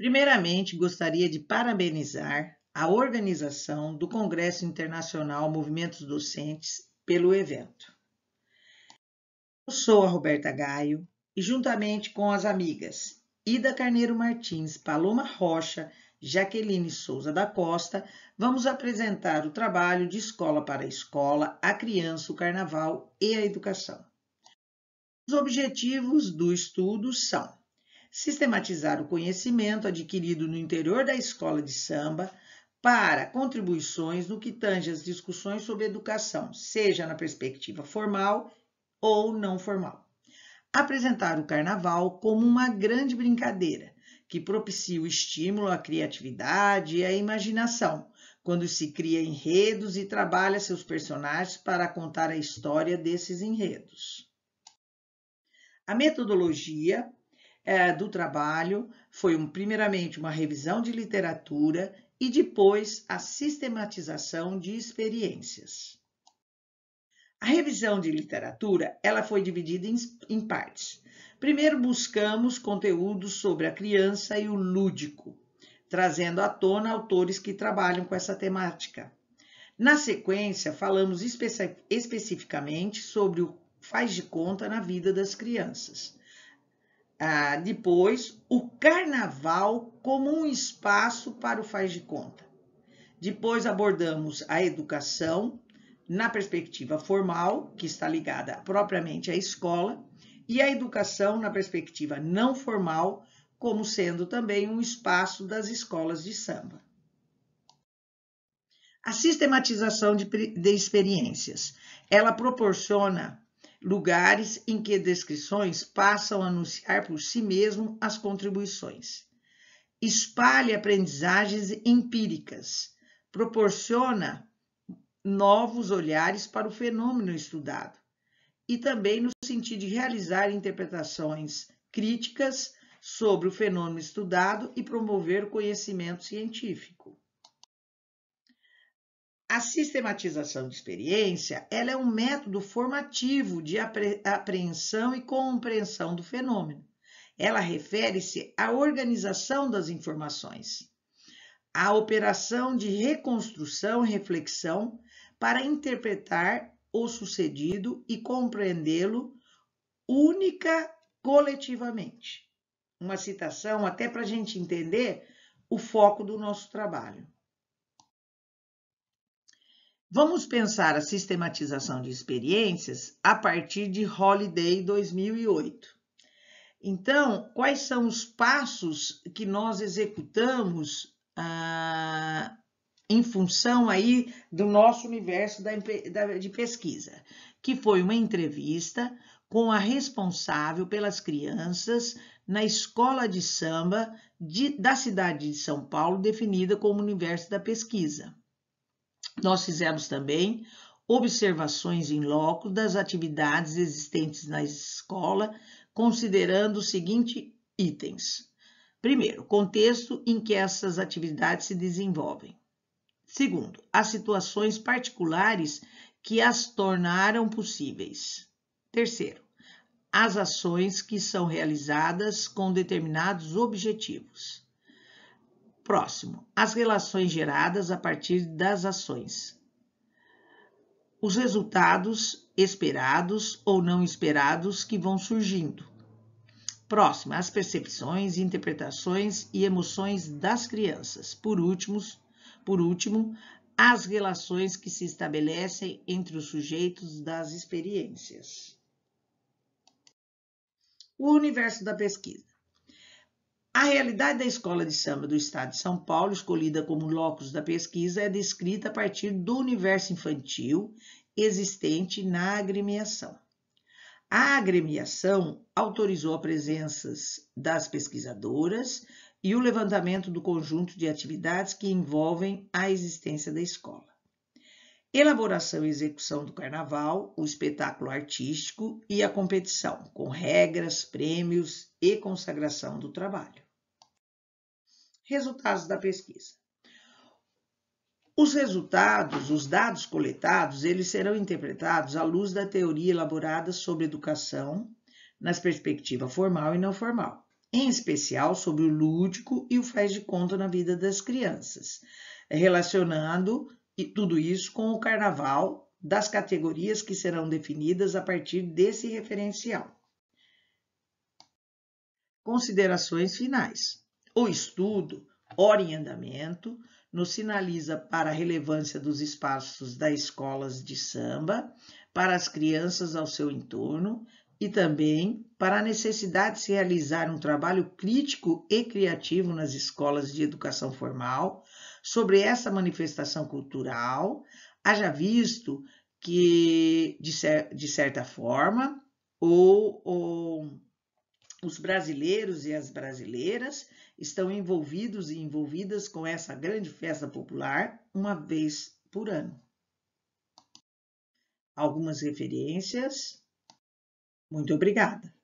Primeiramente, gostaria de parabenizar a organização do Congresso Internacional Movimentos Docentes pelo evento. Eu sou a Roberta Gaio e, juntamente com as amigas Ida Carneiro Martins, Paloma Rocha, Jaqueline Souza da Costa, vamos apresentar o trabalho de Escola para a Escola, a Criança, o Carnaval e a Educação. Os objetivos do estudo são sistematizar o conhecimento adquirido no interior da escola de samba para contribuições no que tange às discussões sobre educação, seja na perspectiva formal ou não formal. Apresentar o carnaval como uma grande brincadeira que propicia o estímulo à criatividade e à imaginação, quando se cria enredos e trabalha seus personagens para contar a história desses enredos. A metodologia é, do trabalho foi um, primeiramente uma revisão de literatura e depois a sistematização de experiências. A revisão de literatura ela foi dividida em, em partes. Primeiro, buscamos conteúdos sobre a criança e o lúdico, trazendo à tona autores que trabalham com essa temática. Na sequência, falamos especificamente sobre o faz de conta na vida das crianças. Ah, depois o carnaval como um espaço para o faz de conta. Depois abordamos a educação na perspectiva formal, que está ligada propriamente à escola, e a educação na perspectiva não formal, como sendo também um espaço das escolas de samba. A sistematização de, de experiências, ela proporciona lugares em que descrições passam a anunciar por si mesmo as contribuições. Espalha aprendizagens empíricas, proporciona novos olhares para o fenômeno estudado e também no sentido de realizar interpretações críticas sobre o fenômeno estudado e promover o conhecimento científico. A sistematização de experiência ela é um método formativo de apreensão e compreensão do fenômeno. Ela refere-se à organização das informações, à operação de reconstrução e reflexão para interpretar o sucedido e compreendê-lo única coletivamente. Uma citação até para a gente entender o foco do nosso trabalho. Vamos pensar a sistematização de experiências a partir de Holiday 2008. Então, quais são os passos que nós executamos ah, em função aí do nosso universo da, da, de pesquisa? Que foi uma entrevista com a responsável pelas crianças na escola de samba de, da cidade de São Paulo, definida como universo da pesquisa. Nós fizemos também observações em loco das atividades existentes na escola, considerando os seguintes itens. Primeiro, contexto em que essas atividades se desenvolvem. Segundo, as situações particulares que as tornaram possíveis. Terceiro, as ações que são realizadas com determinados objetivos. Próximo, as relações geradas a partir das ações. Os resultados esperados ou não esperados que vão surgindo. Próximo, as percepções, interpretações e emoções das crianças. Por último, por último, as relações que se estabelecem entre os sujeitos das experiências. O universo da pesquisa. A realidade da escola de samba do estado de São Paulo, escolhida como locus da pesquisa, é descrita a partir do universo infantil existente na agremiação. A agremiação autorizou a presença das pesquisadoras e o levantamento do conjunto de atividades que envolvem a existência da escola. Elaboração e execução do carnaval, o espetáculo artístico e a competição, com regras, prêmios e consagração do trabalho. Resultados da pesquisa. Os resultados, os dados coletados, eles serão interpretados à luz da teoria elaborada sobre educação nas perspectivas formal e não formal, em especial sobre o lúdico e o faz de conta na vida das crianças, relacionando tudo isso com o carnaval das categorias que serão definidas a partir desse referencial. Considerações finais. O estudo, ora em andamento, nos sinaliza para a relevância dos espaços das escolas de samba, para as crianças ao seu entorno e também para a necessidade de se realizar um trabalho crítico e criativo nas escolas de educação formal sobre essa manifestação cultural, haja visto que, de, cer de certa forma, ou, ou os brasileiros e as brasileiras estão envolvidos e envolvidas com essa grande festa popular uma vez por ano. Algumas referências. Muito obrigada.